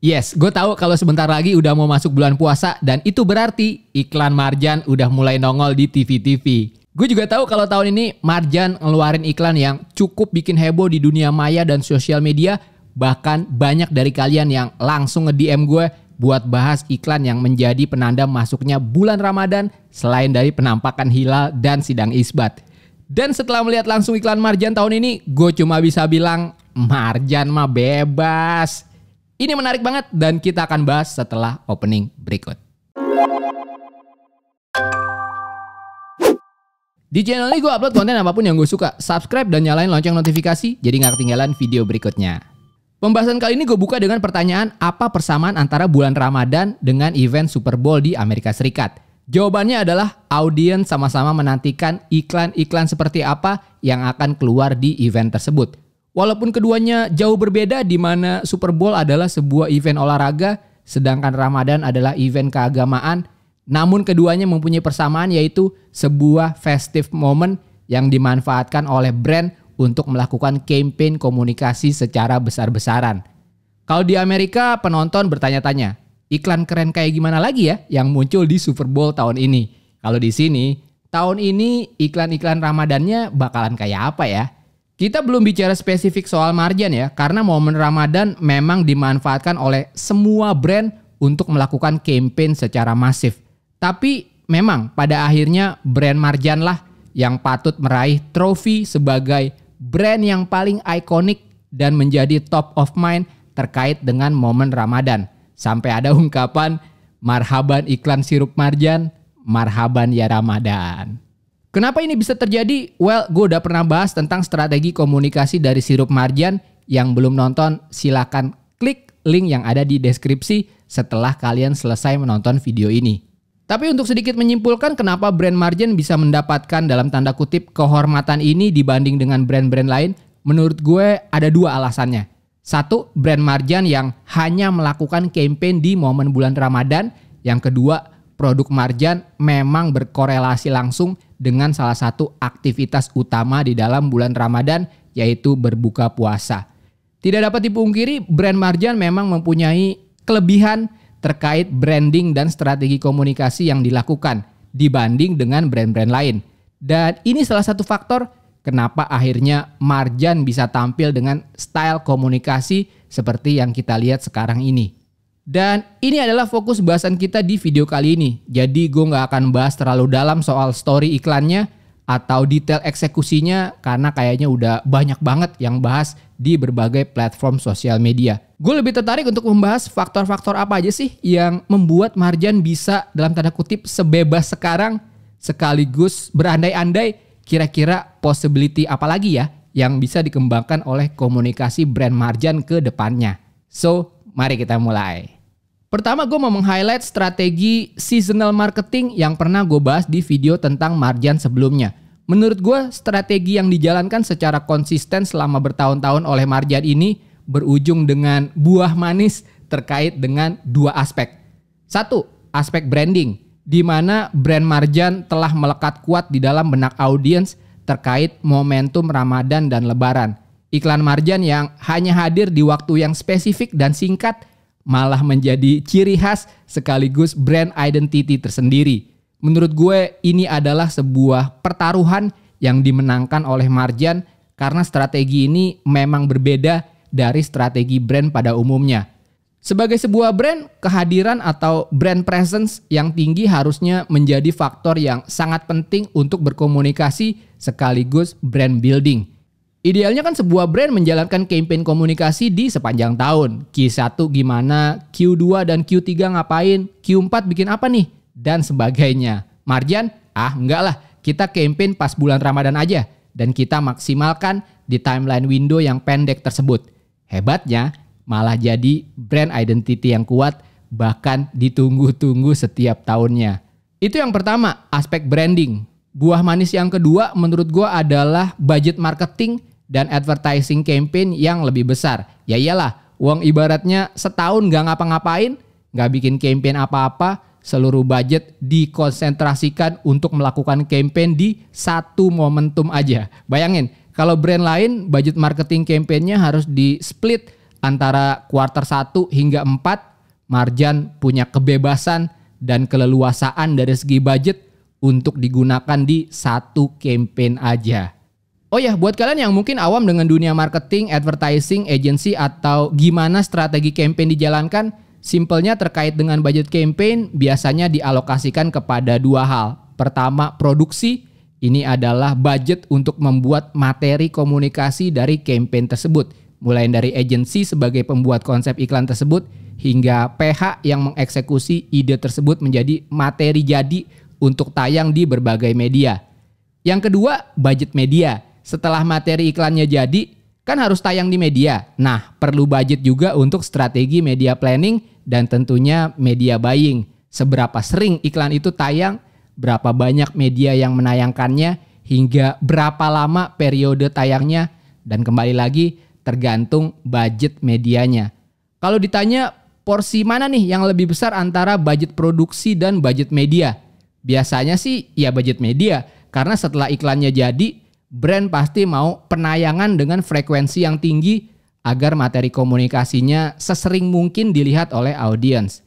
Yes, gue tahu kalau sebentar lagi udah mau masuk bulan puasa dan itu berarti iklan Marjan udah mulai nongol di TV-TV. Gue juga tahu kalau tahun ini Marjan ngeluarin iklan yang cukup bikin heboh di dunia maya dan sosial media. Bahkan banyak dari kalian yang langsung nge-DM gue buat bahas iklan yang menjadi penanda masuknya bulan Ramadan selain dari penampakan hilal dan sidang isbat. Dan setelah melihat langsung iklan Marjan tahun ini, gue cuma bisa bilang Marjan mah bebas. Ini menarik banget dan kita akan bahas setelah opening berikut. Di channel ini gue upload konten apapun yang gue suka. Subscribe dan nyalain lonceng notifikasi jadi nggak ketinggalan video berikutnya. Pembahasan kali ini gue buka dengan pertanyaan apa persamaan antara bulan Ramadan dengan event Super Bowl di Amerika Serikat. Jawabannya adalah audiens sama-sama menantikan iklan-iklan seperti apa yang akan keluar di event tersebut. Walaupun keduanya jauh berbeda di mana Super Bowl adalah sebuah event olahraga sedangkan Ramadan adalah event keagamaan, namun keduanya mempunyai persamaan yaitu sebuah festive moment yang dimanfaatkan oleh brand untuk melakukan campaign komunikasi secara besar-besaran. Kalau di Amerika penonton bertanya-tanya, iklan keren kayak gimana lagi ya yang muncul di Super Bowl tahun ini? Kalau di sini, tahun ini iklan-iklan Ramadannya bakalan kayak apa ya? Kita belum bicara spesifik soal margin ya, karena momen Ramadan memang dimanfaatkan oleh semua brand untuk melakukan campaign secara masif. Tapi memang pada akhirnya brand margin lah yang patut meraih trofi sebagai brand yang paling ikonik dan menjadi top of mind terkait dengan momen Ramadan. Sampai ada ungkapan marhaban iklan sirup marjan, marhaban ya Ramadan. Kenapa ini bisa terjadi? Well, gue udah pernah bahas tentang strategi komunikasi dari sirup marjan. Yang belum nonton, silahkan klik link yang ada di deskripsi setelah kalian selesai menonton video ini. Tapi untuk sedikit menyimpulkan kenapa brand margin bisa mendapatkan dalam tanda kutip kehormatan ini dibanding dengan brand-brand lain, menurut gue ada dua alasannya. Satu, brand margin yang hanya melakukan campaign di momen bulan Ramadan. Yang kedua, produk marjan memang berkorelasi langsung dengan salah satu aktivitas utama di dalam bulan Ramadan yaitu berbuka puasa. Tidak dapat dipungkiri brand marjan memang mempunyai kelebihan terkait branding dan strategi komunikasi yang dilakukan dibanding dengan brand-brand lain. Dan ini salah satu faktor kenapa akhirnya Marjan bisa tampil dengan style komunikasi seperti yang kita lihat sekarang ini. Dan ini adalah fokus bahasan kita di video kali ini. Jadi gue nggak akan bahas terlalu dalam soal story iklannya atau detail eksekusinya karena kayaknya udah banyak banget yang bahas di berbagai platform sosial media. Gue lebih tertarik untuk membahas faktor-faktor apa aja sih yang membuat Marjan bisa dalam tanda kutip sebebas sekarang sekaligus berandai-andai kira-kira possibility apa lagi ya yang bisa dikembangkan oleh komunikasi brand Marjan ke depannya. So, mari kita mulai. Pertama gue mau meng-highlight strategi seasonal marketing yang pernah gue bahas di video tentang margin sebelumnya. Menurut gue strategi yang dijalankan secara konsisten selama bertahun-tahun oleh margin ini berujung dengan buah manis terkait dengan dua aspek. Satu, aspek branding, di mana brand Marjan telah melekat kuat di dalam benak audiens terkait momentum Ramadan dan Lebaran. Iklan marjan yang hanya hadir di waktu yang spesifik dan singkat malah menjadi ciri khas sekaligus brand identity tersendiri. Menurut gue ini adalah sebuah pertaruhan yang dimenangkan oleh marjan karena strategi ini memang berbeda dari strategi brand pada umumnya. Sebagai sebuah brand, kehadiran atau brand presence yang tinggi harusnya menjadi faktor yang sangat penting untuk berkomunikasi sekaligus brand building. Idealnya kan sebuah brand menjalankan campaign komunikasi di sepanjang tahun. Q1 gimana, Q2 dan Q3 ngapain, Q4 bikin apa nih, dan sebagainya. Marjan, ah enggak lah, kita campaign pas bulan Ramadan aja. Dan kita maksimalkan di timeline window yang pendek tersebut. Hebatnya, malah jadi brand identity yang kuat, bahkan ditunggu-tunggu setiap tahunnya. Itu yang pertama, aspek branding. Buah manis yang kedua menurut gue adalah budget marketing dan advertising campaign yang lebih besar. Ya iyalah, uang ibaratnya setahun gak ngapa-ngapain, gak bikin campaign apa-apa, seluruh budget dikonsentrasikan untuk melakukan campaign di satu momentum aja. Bayangin, kalau brand lain budget marketing campaignnya harus di split antara quarter 1 hingga 4, Marjan punya kebebasan dan keleluasaan dari segi budget untuk digunakan di satu campaign aja. Oh ya, buat kalian yang mungkin awam dengan dunia marketing, advertising, agency atau gimana strategi campaign dijalankan, simpelnya terkait dengan budget campaign biasanya dialokasikan kepada dua hal. Pertama, produksi. Ini adalah budget untuk membuat materi komunikasi dari campaign tersebut, mulai dari agency sebagai pembuat konsep iklan tersebut hingga PH yang mengeksekusi ide tersebut menjadi materi jadi untuk tayang di berbagai media. Yang kedua, budget media setelah materi iklannya jadi, kan harus tayang di media. Nah, perlu budget juga untuk strategi media planning dan tentunya media buying. Seberapa sering iklan itu tayang, berapa banyak media yang menayangkannya, hingga berapa lama periode tayangnya, dan kembali lagi tergantung budget medianya. Kalau ditanya porsi mana nih yang lebih besar antara budget produksi dan budget media? Biasanya sih ya budget media, karena setelah iklannya jadi, brand pasti mau penayangan dengan frekuensi yang tinggi agar materi komunikasinya sesering mungkin dilihat oleh audiens.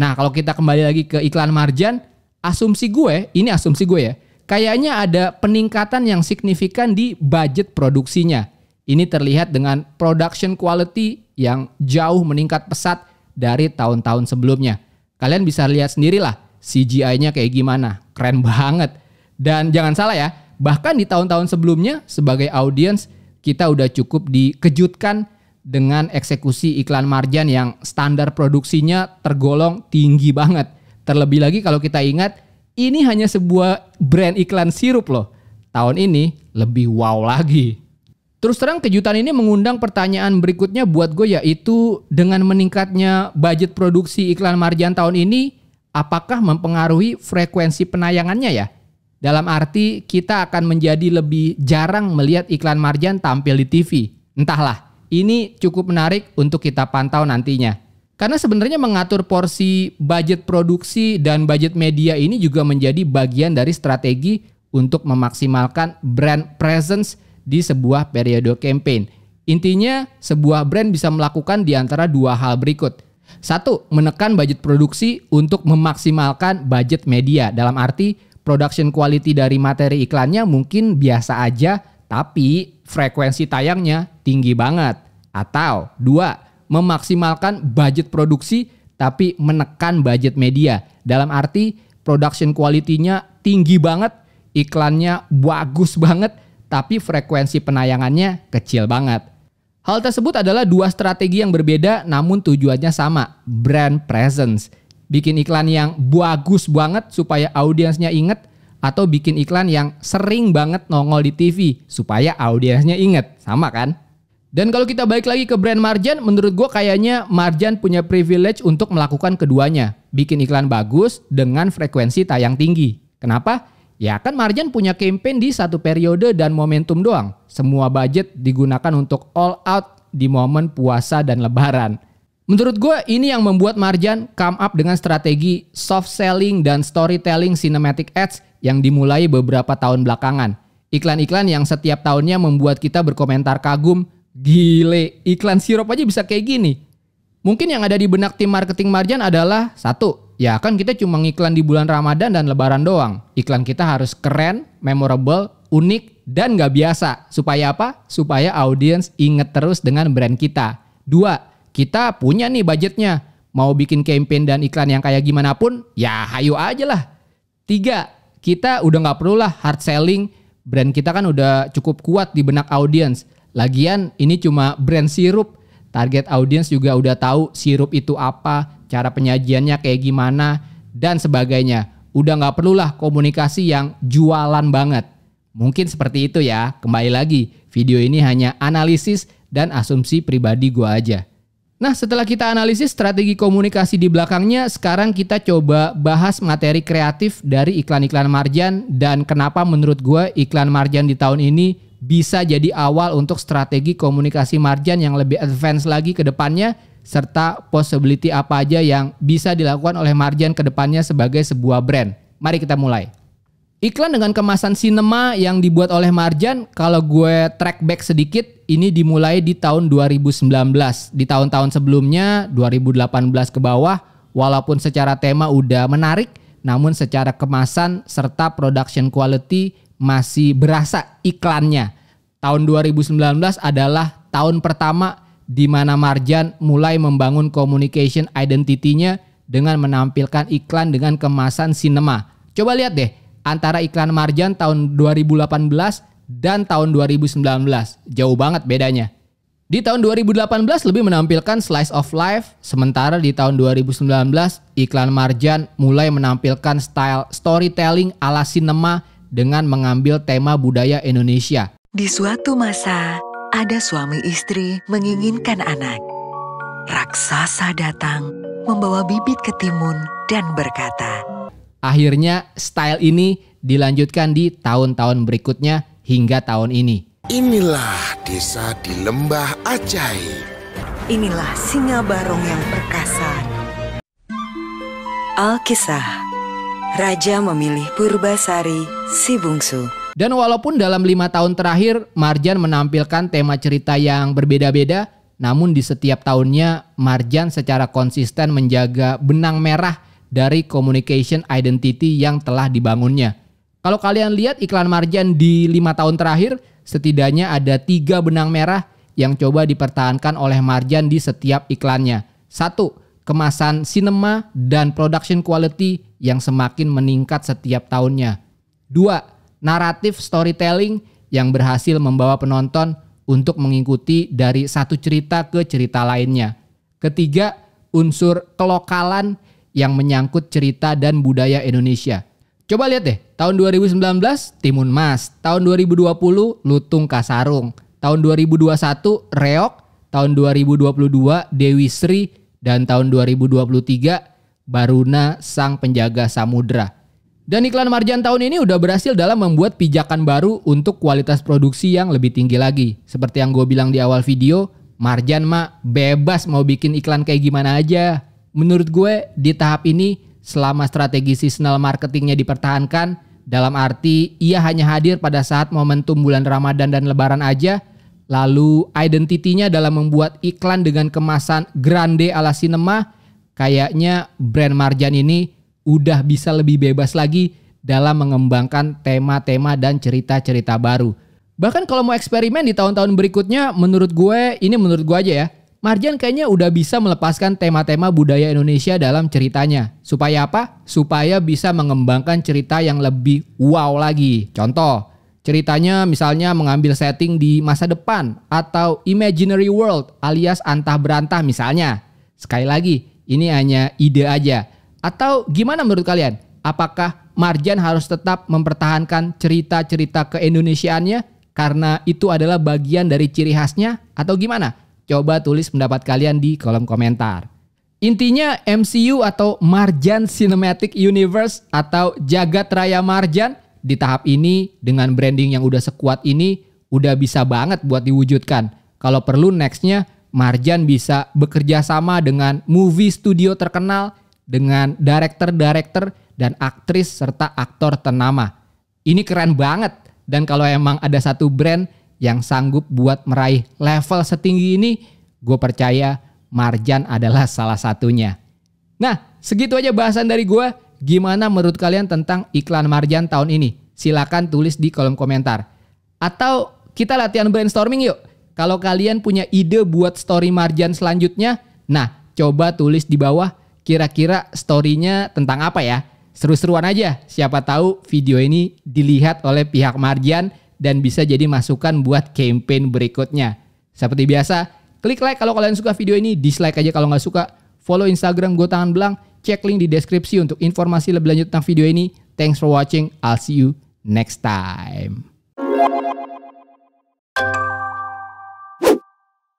Nah, kalau kita kembali lagi ke iklan marjan, asumsi gue, ini asumsi gue ya, kayaknya ada peningkatan yang signifikan di budget produksinya. Ini terlihat dengan production quality yang jauh meningkat pesat dari tahun-tahun sebelumnya. Kalian bisa lihat sendirilah CGI-nya kayak gimana, keren banget. Dan jangan salah ya, Bahkan di tahun-tahun sebelumnya sebagai audiens kita udah cukup dikejutkan dengan eksekusi iklan marjan yang standar produksinya tergolong tinggi banget. Terlebih lagi kalau kita ingat ini hanya sebuah brand iklan sirup loh. Tahun ini lebih wow lagi. Terus terang kejutan ini mengundang pertanyaan berikutnya buat gue yaitu dengan meningkatnya budget produksi iklan Marjan tahun ini apakah mempengaruhi frekuensi penayangannya ya? Dalam arti kita akan menjadi lebih jarang melihat iklan Marjan tampil di TV. Entahlah, ini cukup menarik untuk kita pantau nantinya. Karena sebenarnya mengatur porsi budget produksi dan budget media ini juga menjadi bagian dari strategi untuk memaksimalkan brand presence di sebuah periode campaign. Intinya, sebuah brand bisa melakukan di antara dua hal berikut. Satu, menekan budget produksi untuk memaksimalkan budget media. Dalam arti, production quality dari materi iklannya mungkin biasa aja tapi frekuensi tayangnya tinggi banget. Atau dua, memaksimalkan budget produksi tapi menekan budget media. Dalam arti production quality-nya tinggi banget, iklannya bagus banget, tapi frekuensi penayangannya kecil banget. Hal tersebut adalah dua strategi yang berbeda namun tujuannya sama, brand presence bikin iklan yang bagus banget supaya audiensnya inget atau bikin iklan yang sering banget nongol di TV supaya audiensnya inget sama kan dan kalau kita balik lagi ke brand margin, menurut gue kayaknya margin punya privilege untuk melakukan keduanya bikin iklan bagus dengan frekuensi tayang tinggi kenapa? Ya kan Marjan punya campaign di satu periode dan momentum doang. Semua budget digunakan untuk all out di momen puasa dan lebaran. Menurut gue ini yang membuat Marjan come up dengan strategi soft selling dan storytelling cinematic ads yang dimulai beberapa tahun belakangan. Iklan-iklan yang setiap tahunnya membuat kita berkomentar kagum, gile, iklan sirup aja bisa kayak gini. Mungkin yang ada di benak tim marketing Marjan adalah satu, ya kan kita cuma ngiklan di bulan Ramadan dan Lebaran doang. Iklan kita harus keren, memorable, unik, dan gak biasa. Supaya apa? Supaya audiens inget terus dengan brand kita. Dua, kita punya nih budgetnya. Mau bikin campaign dan iklan yang kayak gimana pun, ya hayo aja lah. Tiga, kita udah nggak perlu lah hard selling. Brand kita kan udah cukup kuat di benak audiens. Lagian ini cuma brand sirup. Target audiens juga udah tahu sirup itu apa, cara penyajiannya kayak gimana, dan sebagainya. Udah nggak lah komunikasi yang jualan banget. Mungkin seperti itu ya. Kembali lagi, video ini hanya analisis dan asumsi pribadi gua aja. Nah, setelah kita analisis strategi komunikasi di belakangnya, sekarang kita coba bahas materi kreatif dari iklan-iklan Marjan dan kenapa menurut gue iklan Marjan di tahun ini bisa jadi awal untuk strategi komunikasi Marjan yang lebih advance lagi ke depannya serta possibility apa aja yang bisa dilakukan oleh Marjan ke depannya sebagai sebuah brand. Mari kita mulai. Iklan dengan kemasan sinema yang dibuat oleh Marjan, kalau gue track back sedikit, ini dimulai di tahun 2019. Di tahun-tahun sebelumnya, 2018 ke bawah, walaupun secara tema udah menarik, namun secara kemasan serta production quality masih berasa iklannya. Tahun 2019 adalah tahun pertama di mana Marjan mulai membangun communication identity-nya dengan menampilkan iklan dengan kemasan sinema. Coba lihat deh, antara iklan Marjan tahun 2018 dan tahun 2019. Jauh banget bedanya. Di tahun 2018 lebih menampilkan slice of life, sementara di tahun 2019 iklan Marjan mulai menampilkan style storytelling ala sinema dengan mengambil tema budaya Indonesia. Di suatu masa, ada suami istri menginginkan anak. Raksasa datang membawa bibit ketimun dan berkata, Akhirnya style ini dilanjutkan di tahun-tahun berikutnya hingga tahun ini. Inilah desa di lembah ajaib. Inilah singa barong yang perkasa. Alkisah Raja memilih Purbasari, si bungsu. Dan walaupun dalam lima tahun terakhir Marjan menampilkan tema cerita yang berbeda-beda, namun di setiap tahunnya Marjan secara konsisten menjaga benang merah dari communication identity yang telah dibangunnya. Kalau kalian lihat iklan Marjan di lima tahun terakhir, setidaknya ada tiga benang merah yang coba dipertahankan oleh Marjan di setiap iklannya. Satu, kemasan cinema dan production quality yang semakin meningkat setiap tahunnya. Dua, naratif storytelling yang berhasil membawa penonton untuk mengikuti dari satu cerita ke cerita lainnya. Ketiga, unsur kelokalan yang menyangkut cerita dan budaya Indonesia. Coba lihat deh, tahun 2019 Timun Mas, tahun 2020 Lutung Kasarung, tahun 2021 Reok, tahun 2022 Dewi Sri, dan tahun 2023 Baruna Sang Penjaga Samudra. Dan iklan Marjan tahun ini udah berhasil dalam membuat pijakan baru untuk kualitas produksi yang lebih tinggi lagi. Seperti yang gue bilang di awal video, Marjan mah bebas mau bikin iklan kayak gimana aja menurut gue di tahap ini selama strategi seasonal marketingnya dipertahankan dalam arti ia hanya hadir pada saat momentum bulan Ramadan dan Lebaran aja lalu identitinya dalam membuat iklan dengan kemasan grande ala cinema kayaknya brand Marjan ini udah bisa lebih bebas lagi dalam mengembangkan tema-tema dan cerita-cerita baru. Bahkan kalau mau eksperimen di tahun-tahun berikutnya menurut gue ini menurut gue aja ya Marjan kayaknya udah bisa melepaskan tema-tema budaya Indonesia dalam ceritanya. Supaya apa? Supaya bisa mengembangkan cerita yang lebih wow lagi. Contoh, ceritanya misalnya mengambil setting di masa depan atau imaginary world alias antah berantah misalnya. Sekali lagi, ini hanya ide aja. Atau gimana menurut kalian? Apakah Marjan harus tetap mempertahankan cerita-cerita keindonesiaannya karena itu adalah bagian dari ciri khasnya atau gimana? Coba tulis pendapat kalian di kolom komentar. Intinya MCU atau Marjan Cinematic Universe atau Jagat Raya Marjan di tahap ini dengan branding yang udah sekuat ini udah bisa banget buat diwujudkan. Kalau perlu nextnya Marjan bisa bekerja sama dengan movie studio terkenal, dengan director-director dan aktris serta aktor ternama. Ini keren banget. Dan kalau emang ada satu brand yang sanggup buat meraih level setinggi ini, gue percaya Marjan adalah salah satunya. Nah, segitu aja bahasan dari gue. Gimana menurut kalian tentang iklan Marjan tahun ini? Silahkan tulis di kolom komentar. Atau kita latihan brainstorming yuk. Kalau kalian punya ide buat story Marjan selanjutnya, nah coba tulis di bawah kira-kira storynya tentang apa ya. Seru-seruan aja, siapa tahu video ini dilihat oleh pihak Marjan dan bisa jadi masukan buat campaign berikutnya. Seperti biasa, klik like kalau kalian suka video ini, dislike aja kalau nggak suka. Follow Instagram gue tangan belang, cek link di deskripsi untuk informasi lebih lanjut tentang video ini. Thanks for watching, I'll see you next time.